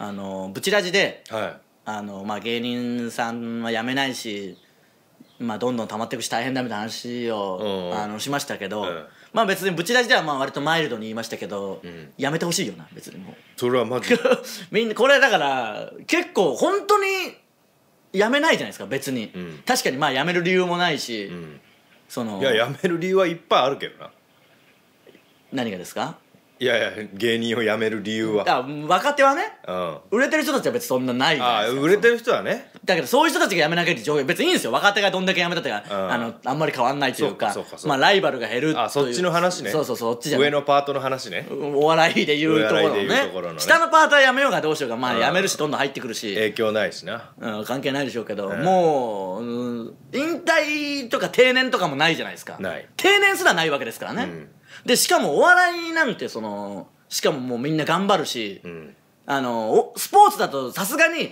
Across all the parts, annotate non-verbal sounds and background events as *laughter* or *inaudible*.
あのブチラジで、はいあのまあ、芸人さんは辞めないし、まあ、どんどん溜まっていくし大変だみたいな話を、あのしましたけど、うんまあ別にブチラジではまあ割とマイルドに言いましたけど、んやめてほしいよな別にもそれはマジ *laughs* みんなこれだから結構本当に辞めないじゃないですか別に、ん確かにまあ辞める理由もないし、そのいややめる理由はいっぱいあるけどな何がですかいやいや芸人を辞める理由はあ若手はね、うん、売れてる人たちは別にそんなないないあ売れてる人はねだけどそういう人たちが辞めなきゃって状況別にいいんですよ若手がどんだけ辞めたってか、うんあのあんまり変わんないというかそうかそうかそうかまあライバルが減るというあそっちの話ねそうそうそうっちじゃ上のパートの話ねお笑いで言うところのいねうところのね下のパートはやめようがどうしようがまあやめるしどんどん入ってくるし、影響ないしなうん、関係ないでしょうけど、もう、うん引退とか定年とかもないじゃないですかない定年すらないわけですからね、でしかもお笑いなんてそのしかももうみんな頑張るし、うん、あのスポーツだとさすがに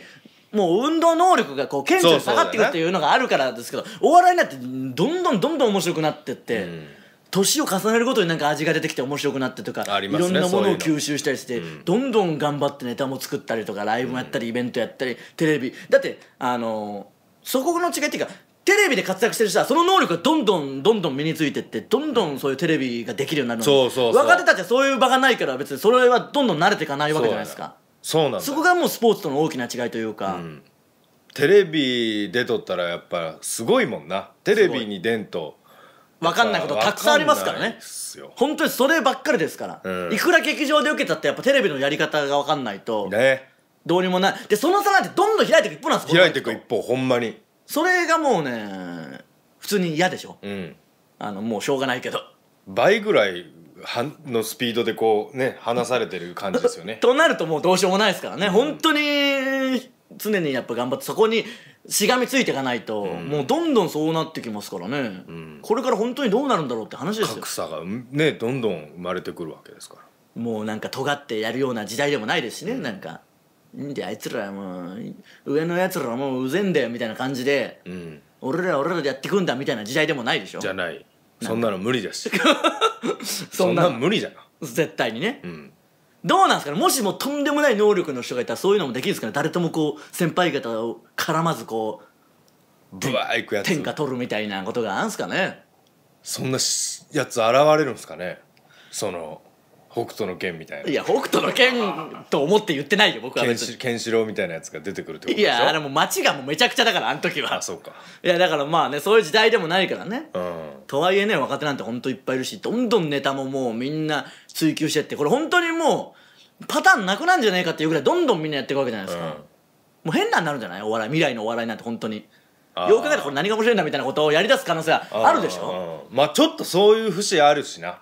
もう運動能力がこう顕著に下がっていくっていうのがあるからですけど、ね、お笑いになってどんどんどんどん面白くなってって。うん年を重ねるごとになんか味が出てきて面白くなってとか、ね、いろんなものを吸収したりして、うううん、どんどん頑張ってネタも作ったりとかライブもやったり、イベントやったりテレビだってあのそこの違いっていうかテレビで活躍してる人はその能力がどんどんどんどん身についてってどんどんそういうテレビができるようになるそうそうそう若手たちはそういう場がないから別にそれはどんどん慣れていかないわけじゃないですかそうなんだそこがもうスポーツとの大きな違いというか、うんテレビ出とったらやっぱすごいもんなテレビに出んと分かんないことたくさんありますからね本当にそればっかりですから、うん、いくら劇場で受けたってやっぱテレビのやり方が分かんないとねどうにもないでその差なんてどんどん開いていく一方なんです開いていく一方ほんまにそれがもうね普通に嫌でしょ、うん、あのもうしょうがないけど倍ぐらいのスピードでこうね離されてる感じですよね *laughs* となるともうどうしようもないですからね、うん、本当に常にやっぱ頑張ってそこにしがみついていかないと、うん、もうどんどんそうなってきますからね、うん、これから本当にどうなるんだろうって話ですよ格差がねどんどん生まれてくるわけですからもうなんか尖ってやるような時代でもないですしね、うん、なんかであいつらもう上のやつらもううぜんだよみたいな感じで、うん、俺ら俺らでやってくんだみたいな時代でもないでしょじゃないそんなの無理です *laughs* そんな無理じゃな絶対にね、うん、どうなんすかねもしもとんでもない能力の人がいたらそういうのもできるんですかね誰ともこう先輩方を絡まずこうブワーいくやつ天下取るみたいなことがあるんすかねそんなやつ現れるんすかねその北斗の剣みたいないや北斗の剣と思って言ってないよ僕はケンシケンシロウみたいなやつが出てくるってこといでしょやあれもう街がもうめちゃくちゃだからあの時はあそうかいやだからまあねそういう時代でもないからねうんとはいえね若手なんてほんといっぱいいるしどんどんネタももうみんな追求してってこれ本当にもうパターンなくなんじゃないかっていうぐらいどんどんみんなやっていくわけじゃないですか、うんもう変なになるんじゃないお笑い未来のお笑いなんて本当によく考えたらこれ何が面白いんだみたいなことをやり出す可能性はあるでしょあまあちょっとそういう節あるしな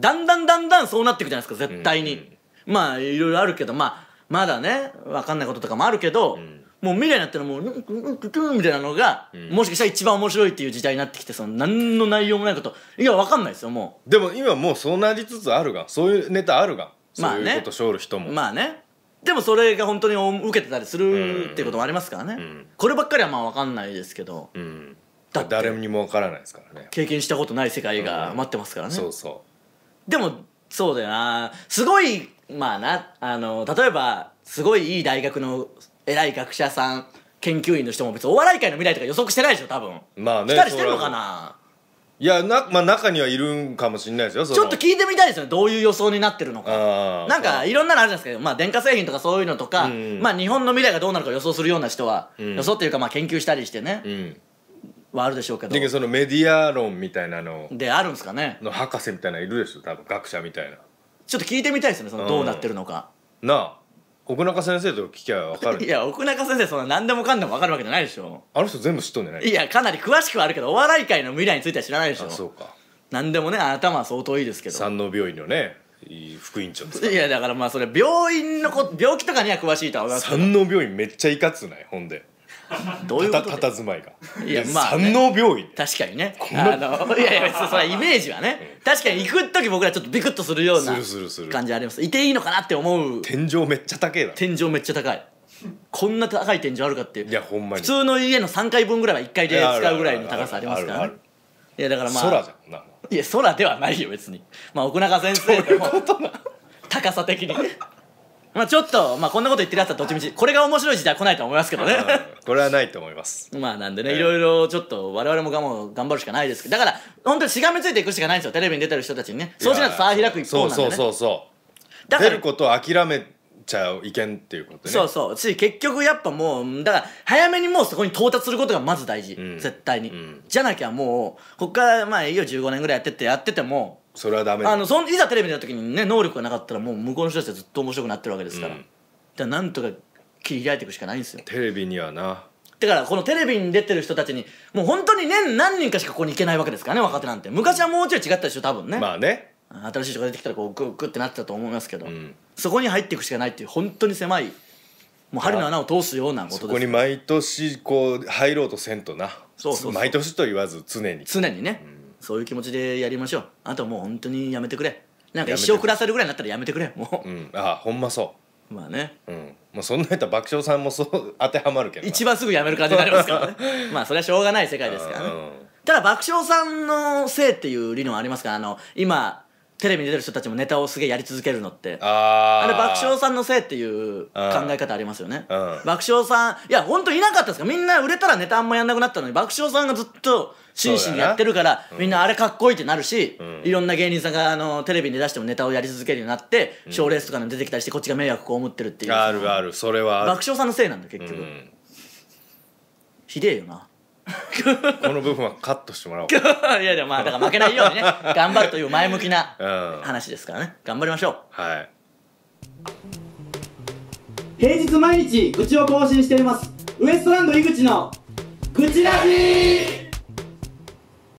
だんだんだんだんそうなっていくじゃないですか絶対に、うん、まあいろいろあるけどまあまだね分かんないこととかもあるけど、うん、もう未来になってのもう「うんうんうん」みたいなのが、もしかしたら一番面白いっていう時代になってきてその何の内容もないこといや分かんないですよもうでも今もうそうなりつつあるがそういうネタあるがまあね、そういうことしょる人もまあねでもそれが本当に受けてたりするっていうこともありますからね、うん、こればっかりはまあ分かんないですけど、うん、だ誰にも分からないですからね経験したことない世界が待ってますからね、うん、そうそうでもそうだよなすごいまあなあの例えばすごいいい大学の偉い学者さん研究員の人も別にお笑い界の未来とか予測してないでしょ多分まあね来たりしてるのかないやな、まあ、中にはいるんかもしれないですよちょっと聞いてみたいですよねどういう予想になってるのかなんかいろんなのあるじゃないですけど、まあ、電化製品とかそういうのとか、うん、まあ、日本の未来がどうなるか予想するような人は、うん、予想っていうかまあ研究したりしてね、うんはあるでしょうけどそのメディア論みたいなのであるんですかねの博士みたいないるでしょ多分学者みたいなちょっと聞いてみたいですねそのどうなってるのか、うん、なあ奥中先生と聞きゃ分かるいや奥中先生そんな何でもかんでも分かるわけじゃないでしょあの人全部知っとんじゃないいやかなり詳しくはあるけどお笑い界の未来については知らないでしょあそうか何でもね頭は相当いいですけど山王病院のね副院長ですいやだからまあそれ病院のこ病気とかには詳しいとは分かる山王病院めっちゃいかつないほんでどういうことたたずまいがいやまあ、ね、山王病院確かにねあのいやいやそれイメージはね、確かに行く時僕らちょっとビクッとするような感じありますいていいのかなって思う天井めっちゃ高い天井めっちゃ高いこんな高い天井あるかっていういやほんまに普通の家の3階分ぐらいは1階で使うぐらいの高さありますからいやだからまあ空じゃんないや空ではないよ別にまあ奥中先生の高さ的にまあちょっと、まあこんなこと言ってるやつはどっちみち、これが面白い時代は来ないと思いますけどね。これはないと思います。まあなんでね、いろいろちょっと我々もがも頑張るしかないですけど、だから本当にしがみついていくしかないんですよ、テレビに出てる人たちにね。そうしないと差開く一方なんでね。そうそうそうそう。だから出ること諦めちゃいけんっていうことね。そうそうい結局やっぱもうだから早めにもうそこに到達することがまず大事、うん絶対に、うんじゃなきゃもうこっからまあいいよ15年ぐらいやってってやっててもそれはダメあのそいざテレビの出た時にね能力がなかったらもう向こうの人たちはずっと面白くなってるわけですから、うん、だからなんとか切り開いていくしかないんですよテレビにはなだからこのテレビに出てる人たちにもう本当に年何人かしかここに行けないわけですからね若手なんて昔はもうちょい違ったでしょ多分ねまあね新しい人が出てきたらこうグッグッてなってたと思いますけど、うん、そこに入っていくしかないっていう本当に狭いもう針の穴を通すようなことですそこに毎年こう入ろうとせんとなそうそう毎年と言わず常に常にね、うんそういう気持ちでやりましょうあともう本当にやめてくれなんか一生暮らせるぐらいになったらやめてくれもう、うん、ああほんまそうまあね、うん、もうそんなやったら爆笑さんもそう当てはまるけど一番すぐやめる感じになりますからね *laughs* まあそれはしょうがない世界ですからね、うん、ただ爆笑さんのせいっていう理論ありますからあの今テレビに出る人たちもネタをすげえやり続けるのってあれ爆笑さんのせいっていう考え方ありますよね、うん、爆笑さんいやほんといなかったですかみんな売れたらネタあんまやんなくなったのに爆笑さんがずっと真摯にやってるから、うん、みんなあれかっこいいってなるし、うん、いろんな芸人さんがあのテレビに出してもネタをやり続けるようになって賞、ーレースとかに出てきたりしてこっちが迷惑を思ってるっていうあるあるそれは爆笑さんのせいなんだ結局、ひでえよな *laughs* この部分はカットしてもらおう *laughs* いやでもまあだから負けないようにね *laughs* 頑張るという前向きな話ですからね、頑張りましょうはい平日毎日愚痴を更新していますウエストランド井口の愚痴ラジー